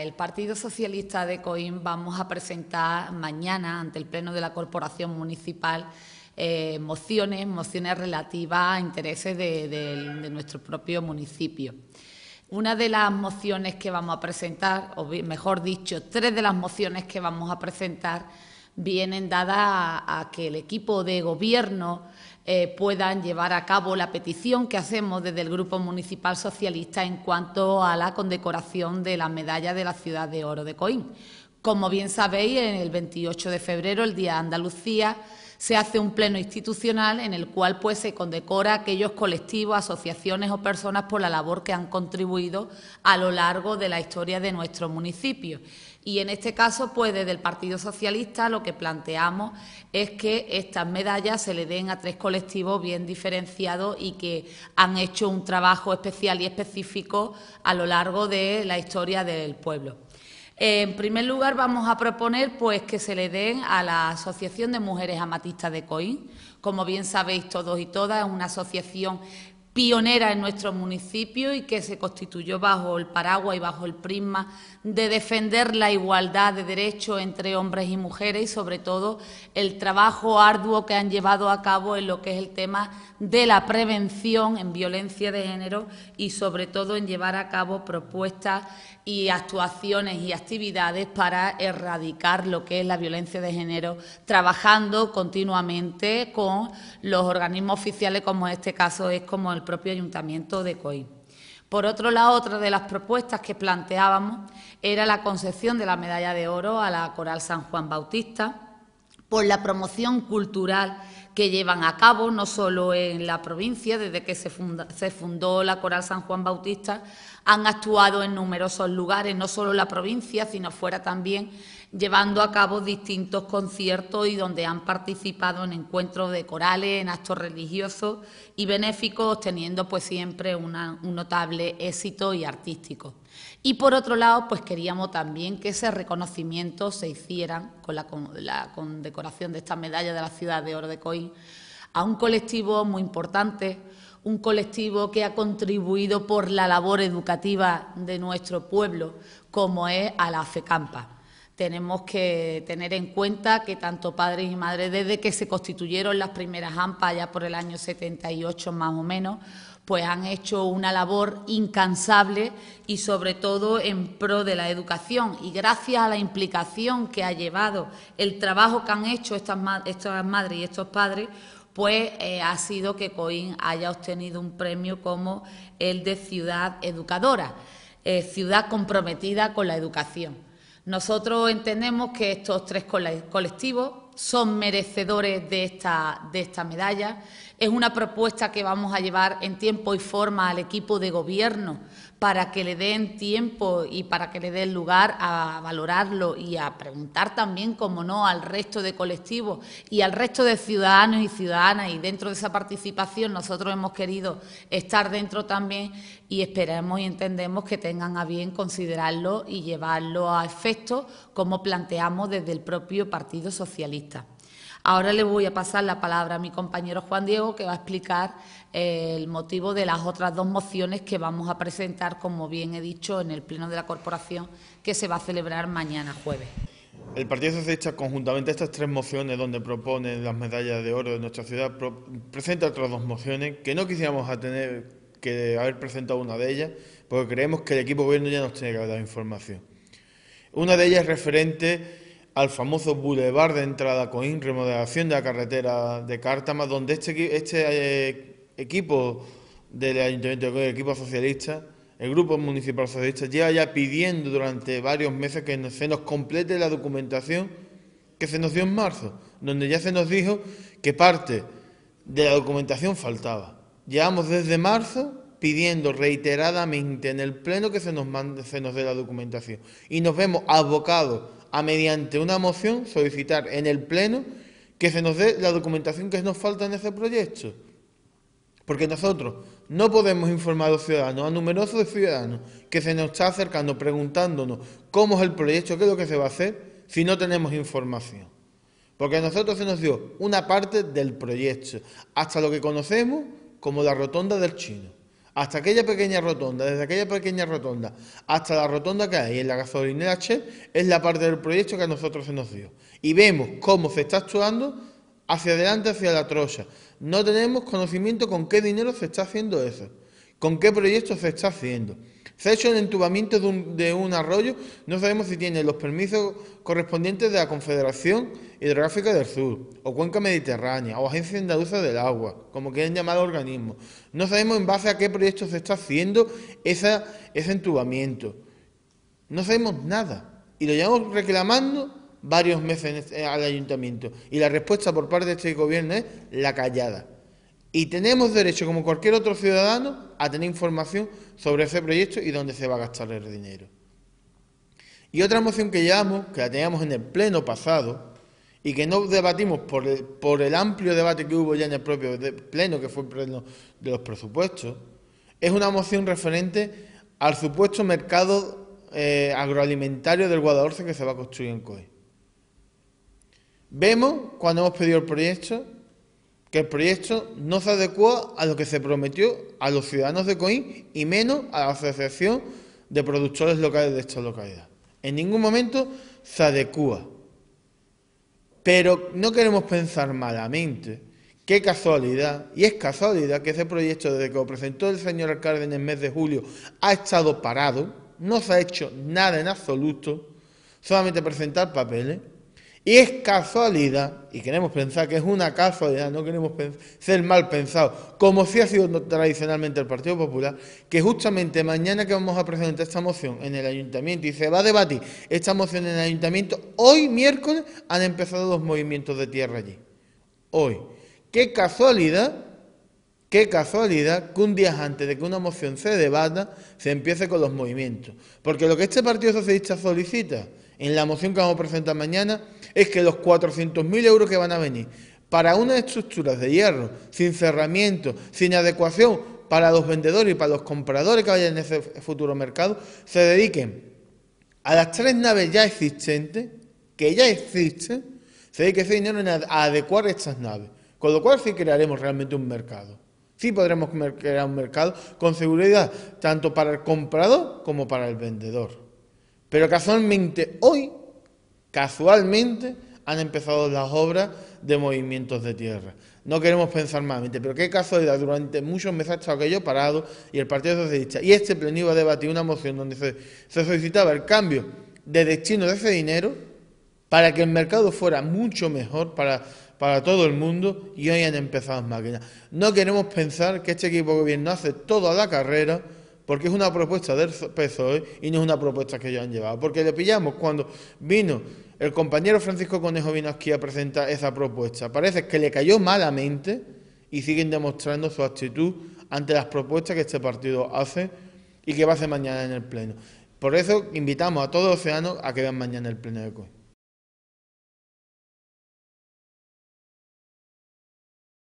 El Partido Socialista de Coim vamos a presentar mañana ante el Pleno de la Corporación Municipal eh, mociones, mociones relativas a intereses de, nuestro propio municipio. Una de las mociones que vamos a presentar, o mejor dicho, tres de las mociones que vamos a presentar, vienen dadas a que el equipo de gobierno eh, puedan llevar a cabo la petición que hacemos desde el Grupo Municipal Socialista en cuanto a la condecoración de la medalla de la Ciudad de Oro de Coín. Como bien sabéis, el 28 de febrero, el Día de Andalucía, se hace un pleno institucional en el cual pues, se condecora a aquellos colectivos, asociaciones o personas por la labor que han contribuido a lo largo de la historia de nuestro municipio. Y en este caso, pues desde el Partido Socialista lo que planteamos es que estas medallas se le den a tres colectivos bien diferenciados y que han hecho un trabajo especial y específico a lo largo de la historia del pueblo. En primer lugar, vamos a proponer pues, que se le den a la Asociación de Mujeres Amatistas de Coín. Como bien sabéis todos y todas, es una asociación pionera en nuestro municipio y que se constituyó bajo el paraguas y bajo el prisma de defender la igualdad de derechos entre hombres y mujeres y sobre todo el trabajo arduo que han llevado a cabo en lo que es el tema de la prevención en violencia de género y sobre todo en llevar a cabo propuestas y actuaciones y actividades para erradicar lo que es la violencia de género, trabajando continuamente con los organismos oficiales, como en este caso es como el propio Ayuntamiento de COI. Por otro lado, otra de las propuestas que planteábamos era la concesión de la medalla de oro a la Coral San Juan Bautista por la promoción cultural que llevan a cabo, no solo en la provincia, desde que se, fundó la Coral San Juan Bautista, han actuado en numerosos lugares, no solo en la provincia, sino fuera también, llevando a cabo distintos conciertos y donde han participado en encuentros de corales, en actos religiosos y benéficos, teniendo pues siempre un notable éxito y artístico. Y por otro lado, pues queríamos también que ese reconocimiento se hiciera con la, condecoración de esta medalla de la ciudad de Oro de Coim... a un colectivo muy importante, un colectivo que ha contribuido por la labor educativa de nuestro pueblo, como es a la FECAMPA. Tenemos que tener en cuenta que tanto padres y madres, desde que se constituyeron las primeras AMPA, ya por el año 78 más o menos, pues han hecho una labor incansable y sobre todo en pro de la educación. Y gracias a la implicación que ha llevado el trabajo que han hecho estas, madres y estos padres, pues eh, ha sido que Coín haya obtenido un premio como el de ciudad educadora, eh, ciudad comprometida con la educación. Nosotros entendemos que estos tres colectivos, son merecedores de esta, de esta medalla. Es una propuesta que vamos a llevar en tiempo y forma al equipo de gobierno para que le den tiempo y para que le den lugar a valorarlo y a preguntar también, como no, al resto de colectivos y al resto de ciudadanos y ciudadanas. Y dentro de esa participación nosotros hemos querido estar dentro también y esperamos y entendemos que tengan a bien considerarlo y llevarlo a efecto como planteamos desde el propio Partido Socialista. Ahora le voy a pasar la palabra a mi compañero Juan Diego, que va a explicar eh, el motivo de las otras dos mociones que vamos a presentar, como bien he dicho, en el Pleno de la Corporación, que se va a celebrar mañana jueves. El Partido Socialista, conjuntamente estas tres mociones donde propone las medallas de oro de nuestra ciudad, presenta otras dos mociones que no quisiéramos atener que haber presentado una de ellas, porque creemos que el equipo gobierno ya nos tiene que haber información. Una de ellas es referente al famoso boulevard de entrada con remodelación de la carretera de Cártama, donde este, este eh, equipo del Ayuntamiento, el equipo socialista, el Grupo Municipal Socialista, lleva ya pidiendo durante varios meses que se nos complete la documentación que se nos dio en marzo, donde ya se nos dijo que parte de la documentación faltaba. Llevamos desde marzo pidiendo reiteradamente en el pleno que se nos, se nos dé la documentación. Y nos vemos abocados a mediante una moción solicitar en el pleno que se nos dé la documentación que nos falta en ese proyecto. Porque nosotros no podemos informar a los ciudadanos, a numerosos ciudadanos que se nos está acercando preguntándonos cómo es el proyecto, qué es lo que se va a hacer, si no tenemos información. Porque a nosotros se nos dio una parte del proyecto, hasta lo que conocemos como la rotonda del chino hasta aquella pequeña rotonda, desde aquella pequeña rotonda hasta la rotonda que hay en la gasolinera H, es la parte del proyecto que a nosotros se nos dio. Y vemos cómo se está actuando hacia adelante, hacia la trocha. No tenemos conocimiento con qué dinero se está haciendo eso, con qué proyecto se está haciendo. Se ha hecho el entubamiento de un, arroyo, no sabemos si tiene los permisos correspondientes de la Confederación Hidrográfica del Sur, o Cuenca Mediterránea, o Agencia Andaluza del Agua, como quieran llamar organismos. No sabemos en base a qué proyecto se está haciendo ese entubamiento. No sabemos nada. Y lo llevamos reclamando varios meses este, al ayuntamiento. Y la respuesta por parte de este gobierno es la callada. Y tenemos derecho, como cualquier otro ciudadano, a tener información sobre ese proyecto y dónde se va a gastar el dinero. Y otra moción que llevamos, que la teníamos en el pleno pasado, y que no debatimos por el, amplio debate que hubo ya en el propio pleno, que fue el pleno de los presupuestos, es una moción referente al supuesto mercado eh, agroalimentario del Guadalhorce que se va a construir en COE. Vemos, cuando hemos pedido el proyecto, que el proyecto no se adecuó a lo que se prometió a los ciudadanos de Coín y menos a la Asociación de Productores Locales de esta localidad. En ningún momento se adecua. Pero no queremos pensar malamente. Qué casualidad, y es casualidad que ese proyecto desde que lo presentó el señor alcalde en el mes de julio ha estado parado, no se ha hecho nada en absoluto, solamente presentar papeles. Y es casualidad, y queremos pensar que es una casualidad, no queremos ser mal pensados, como si ha sido tradicionalmente el Partido Popular, que justamente mañana que vamos a presentar esta moción en el ayuntamiento y se va a debatir esta moción en el ayuntamiento, hoy miércoles han empezado los movimientos de tierra allí. Hoy. Qué casualidad, qué casualidad que un día antes de que una moción se debata se empiece con los movimientos. Porque lo que este Partido Socialista solicita en la moción que vamos a presentar mañana, es que los 400.000 euros que van a venir para unas estructuras de hierro, sin cerramiento, sin adecuación, para los vendedores y para los compradores que vayan en ese futuro mercado, se dediquen a las tres naves ya existentes, que ya existen, se dedique ese dinero a adecuar estas naves. Con lo cual sí crearemos realmente un mercado. Sí podremos crear un mercado con seguridad, tanto para el comprador como para el vendedor. Pero casualmente hoy, casualmente, han empezado las obras de movimientos de tierra. No queremos pensar más, pero qué casualidad, durante muchos meses ha estado aquello parado y el Partido Socialista y este pleno iba a debatir una moción donde se, solicitaba el cambio de destino de ese dinero para que el mercado fuera mucho mejor para, todo el mundo y hoy han empezado las máquinas. No queremos pensar que este equipo de gobierno hace toda la carrera porque es una propuesta del PSOE y no es una propuesta que ellos han llevado. Porque le pillamos cuando vino el compañero Francisco Conejo vino aquí a presentar esa propuesta. Parece que le cayó malamente y siguen demostrando su actitud ante las propuestas que este partido hace y que va a hacer mañana en el Pleno. Por eso invitamos a todos los a que vean mañana el Pleno de COE.